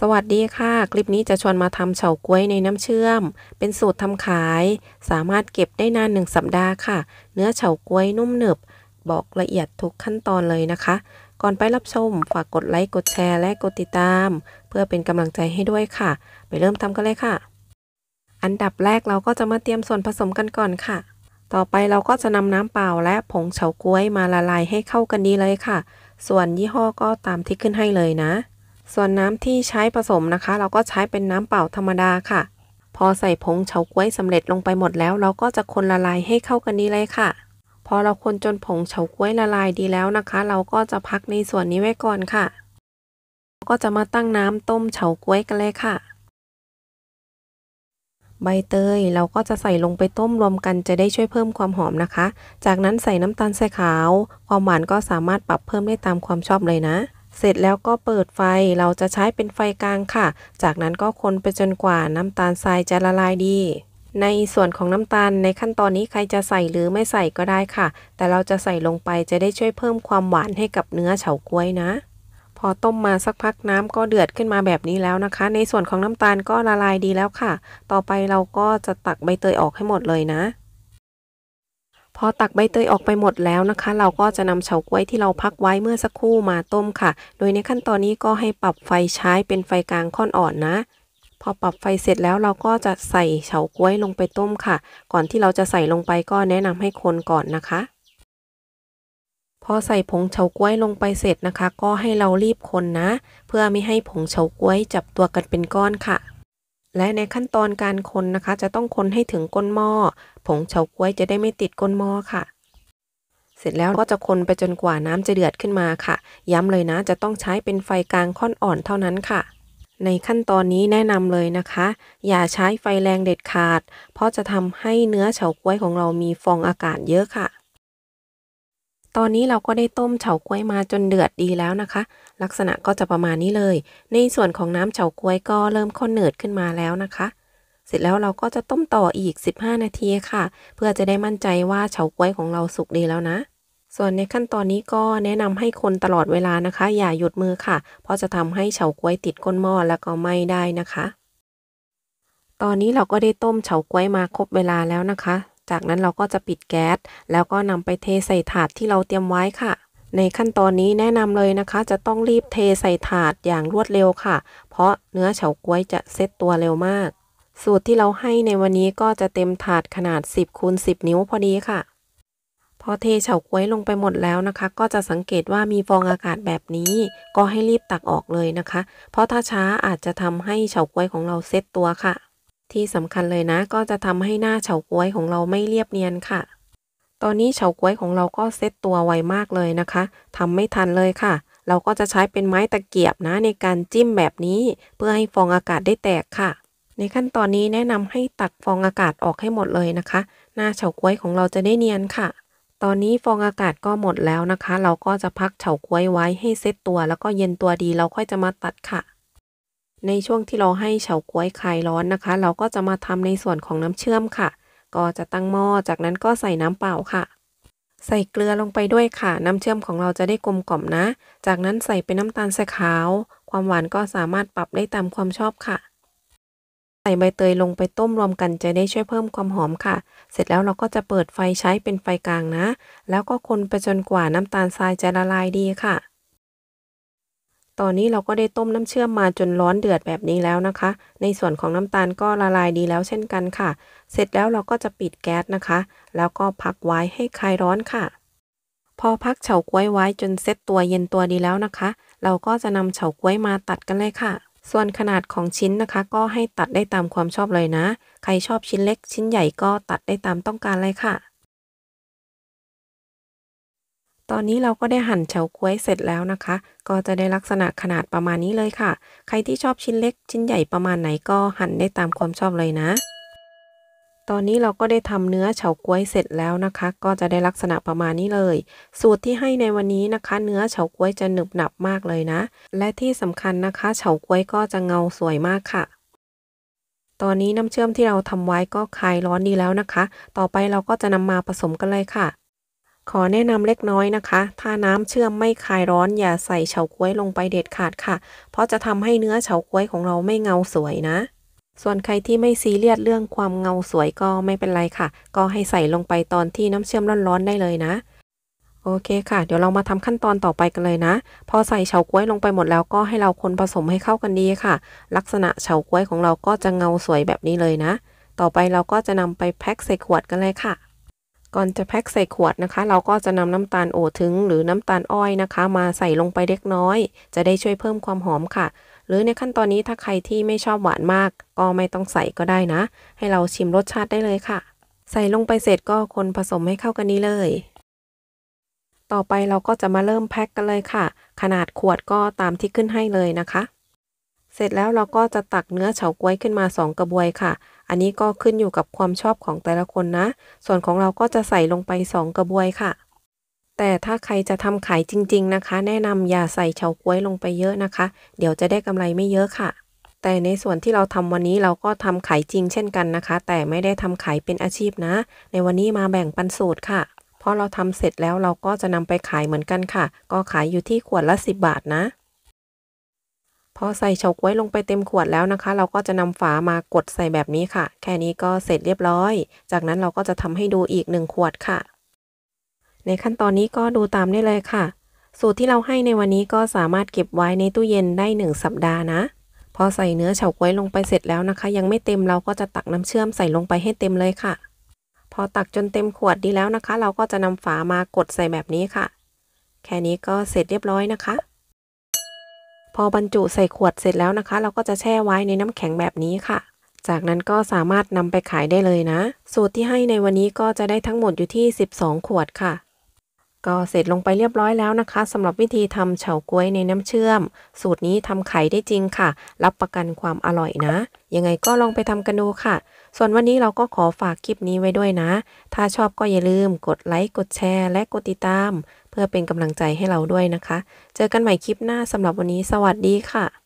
สวัสดีค่ะคลิปนี้จะชวนมาทำเฉาก้วยในน้ำเชื่อม เป็นสูตรทำขาย สามารถเก็บได้นานหนึ่งสัปดาห์ค่ะ เนื้อเฉาก้วยนุ่มหนึบ บอกละเอียดทุกขั้นตอนเลยนะคะ ก่อนไปรับชมฝากกดไลค์ กดแชร์และกดติดตาม เพื่อเป็นกำลังใจให้ด้วยค่ะ ไปเริ่มทำกันเลยค่ะ อันดับแรกเราก็จะมาเตรียมส่วนผสมกันก่อนค่ะ ต่อไปเราก็จะนำน้ำเปล่าและผงเฉาก้วยมาละลายให้เข้ากันดีเลยค่ะ ส่วนยี่ห้อก็ตามที่ขึ้นให้เลยนะส่วนน้ำที่ใช้ผสมนะคะ เราก็ใช้เป็นน้ำเปล่าธรรมดาค่ะ พอใส่ผงเฉาก๊วยสำเร็จลงไปหมดแล้วเราก็จะคนละลายให้เข้ากันนี้เลยค่ะพอเราคนจนผงเฉาก๊วยละลายดีแล้วนะคะ เราก็จะพักในส่วนนี้ไว้ก่อนค่ะก็จะมาตั้งน้ำต้มเฉาก๊วยกันเลยค่ะ ใบเตยเราก็จะใส่ลงไปต้มรวมกันจะได้ช่วยเพิ่มความหอมนะคะ จากนั้นใส่น้ำตาลทรายขาว ความหวานก็สามารถปรับเพิ่มได้ตามความชอบเลยนะเสร็จแล้วก็เปิดไฟเราจะใช้เป็นไฟกลางค่ะ จากนั้นก็คนไปจนกว่าน้ำตาลทรายจะละลายดี ในส่วนของน้ำตาลในขั้นตอนนี้ใครจะใส่หรือไม่ใส่ก็ได้ค่ะ แต่เราจะใส่ลงไปจะได้ช่วยเพิ่มความหวานให้กับเนื้อเฉาก๊วยนะ พอต้มมาสักพักน้ำก็เดือดขึ้นมาแบบนี้แล้วนะคะ ในส่วนของน้ำตาลก็ละลายดีแล้วค่ะ ต่อไปเราก็จะตักใบเตยออกให้หมดเลยนะพอตักใบเตยออกไปหมดแล้วนะคะ เราก็จะนำเฉาก๊วยที่เราพักไว้เมื่อสักครู่มาต้มค่ะ โดยในขั้นตอนนี้ก็ให้ปรับไฟใช้เป็นไฟกลางค่อนอ่อนนะ พอปรับไฟเสร็จแล้วเราก็จะใส่เฉาก๊วยลงไปต้มค่ะ ก่อนที่เราจะใส่ลงไปก็แนะนำให้คนก่อนนะคะ พอใส่ผงเฉาก๊วยลงไปเสร็จนะคะ ก็ให้เรารีบคนนะ เพื่อไม่ให้ผงเฉาก๊วยจับตัวกันเป็นก้อนค่ะและในขั้นตอนการคนนะคะ จะต้องคนให้ถึงก้นหม้อ ผงเฉาก๊วยจะได้ไม่ติดก้นหม้อค่ะ เสร็จแล้วก็จะคนไปจนกว่าน้ำจะเดือดขึ้นมาค่ะ ย้ำเลยนะ จะต้องใช้เป็นไฟกลางค่อนอ่อนเท่านั้นค่ะ ในขั้นตอนนี้แนะนำเลยนะคะ อย่าใช้ไฟแรงเด็ดขาด เพราะจะทำให้เนื้อเฉาก๊วยของเรามีฟองอากาศเยอะค่ะตอนนี้เราก็ได้ต้มเฉาก้วยมาจนเดือดดีแล้วนะคะ ลักษณะก็จะประมาณนี้เลย ในส่วนของน้ำเฉาก้วยก็เริ่มข้นเนืดขึ้นมาแล้วนะคะเสร็จแล้วเราก็จะต้มต่ออีก 15 นาทีค่ะ เพื่อจะได้มั่นใจว่าเฉาก้วยของเราสุกดีแล้วนะ ส่วนในขั้นตอนนี้ก็แนะนำให้คนตลอดเวลานะคะ อย่าหยุดมือค่ะ เพราะจะทำให้เฉาก้วยติดก้นหม้อแล้วก็ไหม่ได้นะคะ ตอนนี้เราก็ได้ต้มเฉาก้วยมาครบเวลาแล้วนะคะจากนั้นเราก็จะปิดแก๊สแล้วก็นำไปเทใส่ถาดที่เราเตรียมไว้ค่ะ ในขั้นตอนนี้แนะนำเลยนะคะจะต้องรีบเทใส่ถาดอย่างรวดเร็วค่ะ เพราะเนื้อเฉาก๊วยจะเซ็ตตัวเร็วมาก สูตรที่เราให้ในวันนี้ก็จะเต็มถาดขนาด 10คูณ10 นิ้วพอดีค่ะพอเทเฉาก๊วยลงไปหมดแล้วนะคะ ก็จะสังเกตว่ามีฟองอากาศแบบนี้ ก็ให้รีบตักออกเลยนะคะ เพราะถ้าช้าอาจจะทำให้เฉาก๊วยของเราเซ็ตตัวค่ะที่สำคัญเลยนะก็จะทำให้หน้าเฉาก้วยของเราไม่เรียบเนียนค่ะ ตอนนี้เฉาก้วยของเราก็เซตตัวไวมากเลยนะคะทำไม่ทันเลยค่ะ เราก็จะใช้เป็นไม้ตะเกียบนะในการจิ้มแบบนี้ เพื่อให้ฟองอากาศได้แตกค่ะ ในขั้นตอนนี้แนะนำให้ตักฟองอากาศออกให้หมดเลยนะคะ หน้าเฉาก้วยของเราจะได้เนียนค่ะ ตอนนี้ฟองอากาศก็หมดแล้วนะคะ เราก็จะพักเฉาก้วยไว้ให้เซตตัว แล้วก็เย็นตัวดี เราค่อยจะมาตัดค่ะในช่วงที่เราให้เฉาก๊วยคลายร้อนนะคะ เราก็จะมาทำในส่วนของน้ำเชื่อมค่ะ ก็จะตั้งหม้อจากนั้นก็ใส่น้ำเปล่าค่ะ ใส่เกลือลงไปด้วยค่ะ น้ำเชื่อมของเราจะได้กลมกล่อมนะ จากนั้นใส่เป็นน้ำตาลทรายขาว ความหวานก็สามารถปรับได้ตามความชอบค่ะ ใส่ใบเตยลงไปต้มรวมกันจะได้ช่วยเพิ่มความหอมค่ะ เสร็จแล้วเราก็จะเปิดไฟใช้เป็นไฟกลางนะ แล้วก็คนไปจนกว่าน้ำตาลทรายจะละลายดีค่ะตอนนี้เราก็ได้ต้มน้ำเชื่อมมาจนร้อนเดือดแบบนี้แล้วนะคะ ในส่วนของน้ำตาลก็ละลายดีแล้วเช่นกันค่ะ เสร็จแล้วเราก็จะปิดแก๊สนะคะ แล้วก็พักไว้ให้คลายร้อนค่ะ พอพักเฉาก๊วยไว้จนเซ็ตตัวเย็นตัวดีแล้วนะคะ เราก็จะนำเฉาก๊วยมาตัดกันเลยค่ะ ส่วนขนาดของชิ้นนะคะ ก็ให้ตัดได้ตามความชอบเลยนะ ใครชอบชิ้นเล็ก ชิ้นใหญ่ก็ตัดได้ตามต้องการเลยค่ะตอนนี้เราก็ได้หั่นเฉาก๊วยเสร็จแล้วนะคะ ก็จะได้ลักษณะขนาดประมาณนี้เลยค่ะ ใครที่ชอบชิ้นเล็กชิ้นใหญ่ประมาณไหนก็หั่นได้ตามความชอบเลยนะ ตอนนี้เราก็ได้ทำเนื้อเฉาก๊วยเสร็จแล้วนะคะ ก็จะได้ลักษณะประมาณนี้เลย สูตรที่ให้ในวันนี้นะคะ เนื้อเฉาก๊วยจะหนึบหนับมากเลยนะ และที่สำคัญนะคะ เฉาก๊วยก็จะเงาสวยมากค่ะ ตอนนี้น้ำเชื่อมที่เราทำไว้ก็คลายร้อนดีแล้วนะคะ ต่อไปเราก็จะนำมาผสมกันเลยค่ะขอแนะนำเล็กน้อยนะคะ ถ้าน้ำเชื่อมไม่คายร้อน อย่าใส่เฉาก๊วยลงไปเด็ดขาดค่ะ เพราะจะทำให้เนื้อเฉาก๊วยของเราไม่เงาสวยนะ ส่วนใครที่ไม่ซีเรียสเรื่องความเงาสวยก็ไม่เป็นไรค่ะ ก็ให้ใส่ลงไปตอนที่น้ำเชื่อมร้อนๆได้เลยนะ โอเคค่ะ เดี๋ยวเรามาทำขั้นตอนต่อไปกันเลยนะ พอใส่เฉาก๊วยลงไปหมดแล้วก็ให้เราคนผสมให้เข้ากันดีค่ะ ลักษณะเฉาก๊วยของเราก็จะเงาสวยแบบนี้เลยนะ ต่อไปเราก็จะนำไปแพ็คใส่ขวดกันเลยค่ะก่อนจะแพ็คใส่ขวดนะคะ เราก็จะนำน้ำตาลโอถึงหรือน้ำตาลอ้อยนะคะ มาใส่ลงไปเล็กน้อย จะได้ช่วยเพิ่มความหอมค่ะ หรือในขั้นตอนนี้ถ้าใครที่ไม่ชอบหวานมาก ก็ไม่ต้องใส่ก็ได้นะ ให้เราชิมรสชาติได้เลยค่ะ ใส่ลงไปเสร็จก็คนผสมให้เข้ากันนี้เลย ต่อไปเราก็จะมาเริ่มแพ็คกันเลยค่ะขนาดขวดก็ตามที่ขึ้นให้เลยนะคะ เสร็จแล้วเราก็จะตักเนื้อเฉาก๊วยขึ้นมา 2 กระบวยค่ะอันนี้ก็ขึ้นอยู่กับความชอบของแต่ละคนนะ ส่วนของเราก็จะใส่ลงไป 2 กระบวยค่ะ แต่ถ้าใครจะทำขายจริงๆ นะคะ แนะนำอย่าใส่เฉาก๊วยลงไปเยอะนะคะเดี๋ยวจะได้กำไรไม่เยอะค่ะ แต่ในส่วนที่เราทำวันนี้เราก็ทำขายจริงเช่นกันนะคะ แต่ไม่ได้ทำขายเป็นอาชีพนะ ในวันนี้มาแบ่งปันสูตรค่ะพอเราทำเสร็จแล้วเราก็จะนำไปขายเหมือนกันค่ะ ก็ขายอยู่ที่ขวดละ 10 บาทนะพอใส่เฉาก๊วยลงไปเต็มขวดแล้วนะคะ เราก็จะนำฝามากดใส่แบบนี้ค่ะ แค่นี้ก็เสร็จเรียบร้อย จากนั้นเราก็จะทำให้ดูอีก1ขวดค่ะ ในขั้นตอนนี้ก็ดูตามได้เลยค่ะ สูตรที่เราให้ในวันนี้ก็สามารถเก็บไว้ในตู้เย็นได้ 1 สัปดาห์นะพอใส่เนื้อเฉาก๊วยลงไปเสร็จแล้วนะคะ ยังไม่เต็มเราก็จะตักน้ำเชื่อมใส่ลงไปให้เต็มเลยค่ะ พอตักจนเต็มขวดดีแล้วนะคะ เราก็จะนำฝามากดใส่แบบนี้ค่ะ แค่นี้ก็เสร็จเรียบร้อยนะคะพอบรรจุใส่ขวดเสร็จแล้วนะคะ เราก็จะแช่ไว้ในน้ำแข็งแบบนี้ค่ะ จากนั้นก็สามารถนำไปขายได้เลยนะ สูตรที่ให้ในวันนี้ก็จะได้ทั้งหมดอยู่ที่ 12 ขวดค่ะก็เสร็จลงไปเรียบร้อยแล้วนะคะสำหรับวิธีทำเฉาก๊วยในน้ำเชื่อม สูตรนี้ทำไข่ได้จริงค่ะ รับประกันความอร่อยนะ ยังไงก็ลองไปทำกันดูค่ะ ส่วนวันนี้เราก็ขอฝากคลิปนี้ไว้ด้วยนะ ถ้าชอบก็อย่าลืม กดไลค์กดแชร์ และกดติดตาม เพื่อเป็นกำลังใจให้เราด้วยนะคะ เจอกันใหม่คลิปหน้าสำหรับวันนี้สวัสดีค่ะ